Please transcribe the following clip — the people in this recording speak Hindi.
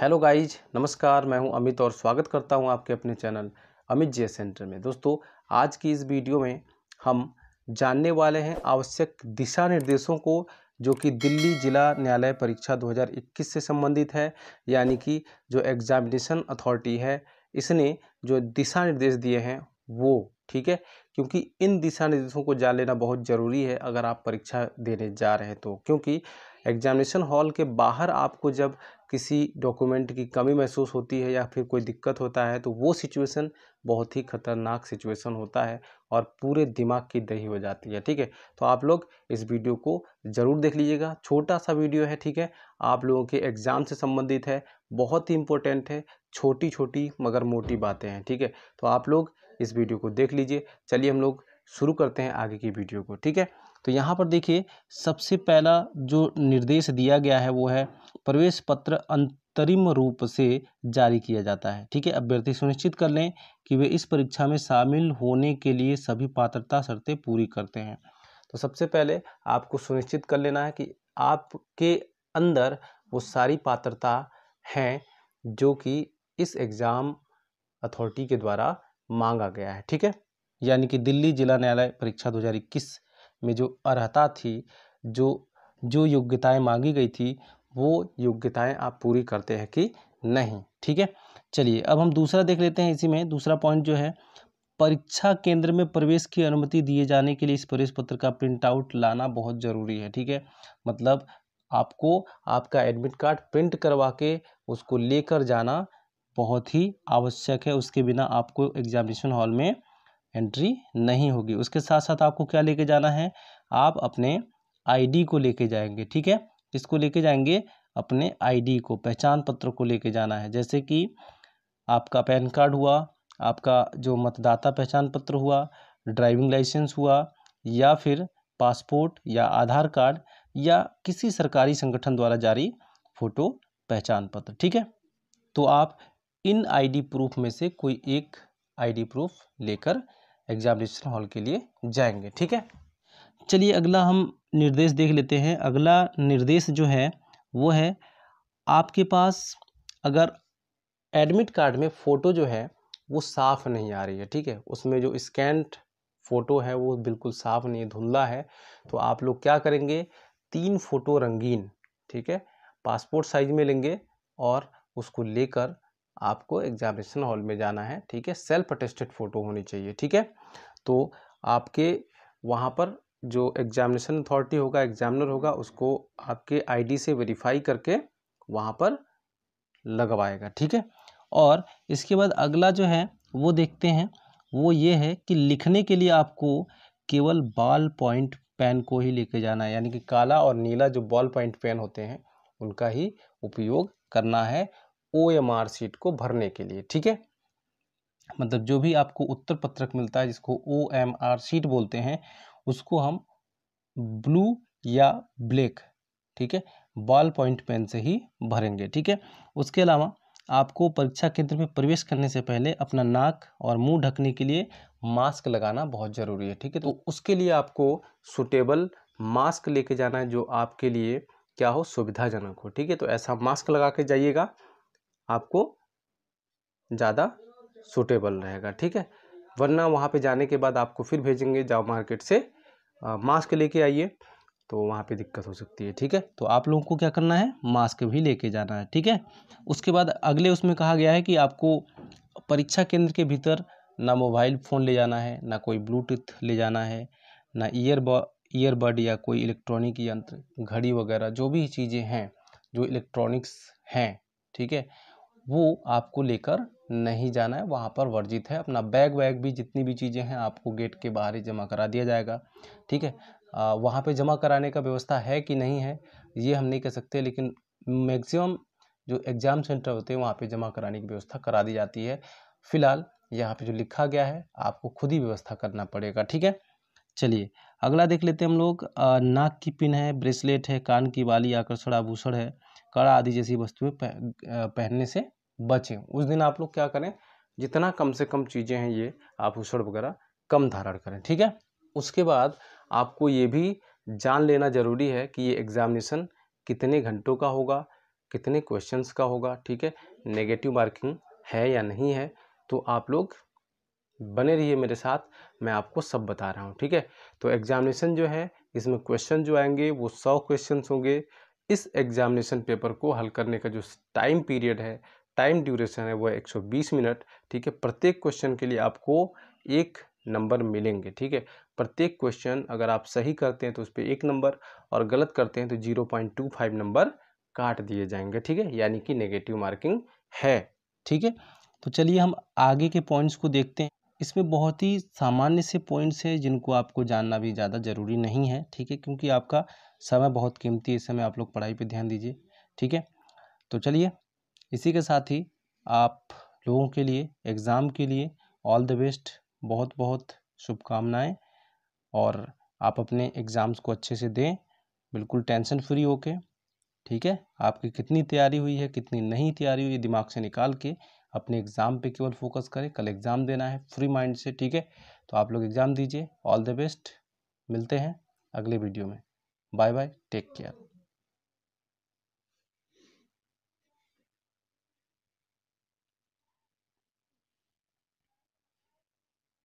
हेलो गाइज नमस्कार मैं हूं अमित और स्वागत करता हूं आपके अपने चैनल अमित जे सेंटर में दोस्तों आज की इस वीडियो में हम जानने वाले हैं आवश्यक दिशा निर्देशों को जो कि दिल्ली जिला न्यायालय परीक्षा 2021 से संबंधित है यानी कि जो एग्जामिनेशन अथॉरिटी है इसने जो दिशा निर्देश दिए हैं वो ठीक है क्योंकि इन दिशा निर्देशों को जान लेना बहुत ज़रूरी है अगर आप परीक्षा देने जा रहे हैं तो क्योंकि एग्जामिनेशन हॉल के बाहर आपको जब किसी डॉक्यूमेंट की कमी महसूस होती है या फिर कोई दिक्कत होता है तो वो सिचुएशन बहुत ही ख़तरनाक सिचुएशन होता है और पूरे दिमाग की दही हो जाती है ठीक है तो आप लोग इस वीडियो को ज़रूर देख लीजिएगा छोटा सा वीडियो है ठीक है आप लोगों के एग्ज़ाम से संबंधित है बहुत ही इंपॉर्टेंट है छोटी छोटी मगर मोटी बातें हैं ठीक है तो आप लोग इस वीडियो को देख लीजिए चलिए हम लोग शुरू करते हैं आगे की वीडियो को ठीक है तो यहाँ पर देखिए सबसे पहला जो निर्देश दिया गया है वो है प्रवेश पत्र अंतरिम रूप से जारी किया जाता है ठीक है अभ्यर्थी सुनिश्चित कर लें कि वे इस परीक्षा में शामिल होने के लिए सभी पात्रता शर्तें पूरी करते हैं तो सबसे पहले आपको सुनिश्चित कर लेना है कि आपके अंदर वो सारी पात्रता हैं जो कि इस एग्ज़ाम अथॉरिटी के द्वारा मांगा गया है ठीक है यानी कि दिल्ली जिला न्यायालय परीक्षा 2021 में जो अर्हता थी जो जो योग्यताएं मांगी गई थी वो योग्यताएं आप पूरी करते हैं कि नहीं ठीक है चलिए अब हम दूसरा देख लेते हैं इसी में दूसरा पॉइंट जो है परीक्षा केंद्र में प्रवेश की अनुमति दिए जाने के लिए इस प्रवेश पत्र का प्रिंट आउट लाना बहुत ज़रूरी है ठीक है मतलब आपको आपका एडमिट कार्ड प्रिंट करवा के उसको लेकर जाना बहुत ही आवश्यक है उसके बिना आपको एग्जामिनेशन हॉल में एंट्री नहीं होगी उसके साथ साथ आपको क्या लेके जाना है आप अपने आईडी को लेके जाएंगे ठीक है किसको लेके जाएंगे अपने आईडी को पहचान पत्र को लेके जाना है जैसे कि आपका पैन कार्ड हुआ आपका जो मतदाता पहचान पत्र हुआ ड्राइविंग लाइसेंस हुआ या फिर पासपोर्ट या आधार कार्ड या किसी सरकारी संगठन द्वारा जारी फोटो पहचान पत्र ठीक है तो आप इन आईडी प्रूफ में से कोई एक आईडी प्रूफ लेकर एग्जामिनेशन हॉल के लिए जाएंगे ठीक है चलिए अगला हम निर्देश देख लेते हैं अगला निर्देश जो है वो है आपके पास अगर एडमिट कार्ड में फ़ोटो जो है वो साफ़ नहीं आ रही है ठीक है उसमें जो स्कैंट फ़ोटो है वो बिल्कुल साफ़ नहीं है धुंधला है तो आप लोग क्या करेंगे तीन फ़ोटो रंगीन ठीक है पासपोर्ट साइज में लेंगे और उसको लेकर आपको एग्जामिनेशन हॉल में जाना है ठीक है सेल्फ अटेस्टेड फ़ोटो होनी चाहिए ठीक है तो आपके वहाँ पर जो एग्जामिनेशन अथॉरिटी होगा एग्जामिनर होगा उसको आपके आईडी से वेरीफाई करके वहाँ पर लगवाएगा ठीक है और इसके बाद अगला जो है वो देखते हैं वो ये है कि लिखने के लिए आपको केवल बॉल पॉइंट पेन को ही लेके जाना है यानी कि काला और नीला जो बॉल पॉइंट पेन होते हैं उनका ही उपयोग करना है ओ एम आर सीट को भरने के लिए ठीक है मतलब जो भी आपको उत्तर पत्रक मिलता है जिसको ओ एम आर सीट बोलते हैं उसको हम ब्लू या ब्लैक ठीक है बॉल पॉइंट पेन से ही भरेंगे ठीक है उसके अलावा आपको परीक्षा केंद्र में प्रवेश करने से पहले अपना नाक और मुंह ढकने के लिए मास्क लगाना बहुत ज़रूरी है ठीक है तो, तो उसके लिए आपको सुटेबल मास्क लेके जाना है जो आपके लिए क्या हो सुविधाजनक हो ठीक है तो ऐसा मास्क लगा के जाइएगा आपको ज़्यादा सुटेबल रहेगा ठीक है वरना वहाँ पे जाने के बाद आपको फिर भेजेंगे जाओ मार्केट से मास्क लेके आइए तो वहाँ पे दिक्कत हो सकती है ठीक है तो आप लोगों को क्या करना है मास्क भी लेके जाना है ठीक है उसके बाद अगले उसमें कहा गया है कि आपको परीक्षा केंद्र के भीतर ना मोबाइल फ़ोन ले जाना है ना कोई ब्लूटूथ ले जाना है ना ईयर ईयरबड या कोई इलेक्ट्रॉनिक यंत्र घड़ी वगैरह जो भी चीज़ें हैं जो इलेक्ट्रॉनिक्स हैं ठीक है वो आपको लेकर नहीं जाना है वहाँ पर वर्जित है अपना बैग वैग भी जितनी भी चीज़ें हैं आपको गेट के बाहर ही जमा करा दिया जाएगा ठीक है वहाँ पे जमा कराने का व्यवस्था है कि नहीं है ये हम नहीं कह सकते लेकिन मैक्सिमम जो एग्ज़ाम सेंटर होते हैं वहाँ पे जमा कराने की व्यवस्था करा दी जाती है फिलहाल यहाँ पे जो लिखा गया है आपको खुद ही व्यवस्था करना पड़ेगा ठीक है चलिए अगला देख लेते हैं हम लोग नाक की पिन है ब्रेसलेट है कान की बाली आकर्षण आभूषण है कड़ा आदि जैसी वस्तुएं पहनने से बचें उस दिन आप लोग क्या करें जितना कम से कम चीज़ें हैं ये आभूषण वगैरह कम धारण करें ठीक है उसके बाद आपको ये भी जान लेना ज़रूरी है कि ये एग्ज़ामिनेशन कितने घंटों का होगा कितने क्वेश्चंस का होगा ठीक है नेगेटिव मार्किंग है या नहीं है तो आप लोग बने रहिए मेरे साथ मैं आपको सब बता रहा हूँ ठीक है तो एग्ज़ामिनेशन जो है इसमें क्वेश्चन जो आएंगे वो सौ क्वेश्चन होंगे इस एग्जामिनेशन पेपर को हल करने का जो टाइम पीरियड है टाइम ड्यूरेशन है वो 120 मिनट ठीक है प्रत्येक क्वेश्चन के लिए आपको एक नंबर मिलेंगे ठीक है प्रत्येक क्वेश्चन अगर आप सही करते हैं तो उस पर एक नंबर और गलत करते हैं तो zero point two five number काट दिए जाएंगे ठीक है यानी कि नेगेटिव मार्किंग है ठीक है तो चलिए हम आगे के पॉइंट्स को देखते हैं इसमें बहुत ही सामान्य से पॉइंट्स हैं जिनको आपको जानना भी ज़्यादा ज़रूरी नहीं है ठीक है क्योंकि आपका समय बहुत कीमती है इस समय आप लोग पढ़ाई पे ध्यान दीजिए ठीक है तो चलिए इसी के साथ ही आप लोगों के लिए एग्ज़ाम के लिए ऑल द बेस्ट बहुत बहुत शुभकामनाएं और आप अपने एग्ज़ाम्स को अच्छे से दें बिल्कुल टेंशन फ्री होके ठीक है आपकी कितनी तैयारी हुई है कितनी नहीं तैयारी हुई है दिमाग से निकाल के अपने एग्ज़ाम पे केवल फोकस करें कल एग्ज़ाम देना है फ्री माइंड से ठीक है तो आप लोग एग्ज़ाम दीजिए ऑल द बेस्ट मिलते हैं अगले वीडियो में बाय बाय टेक केयर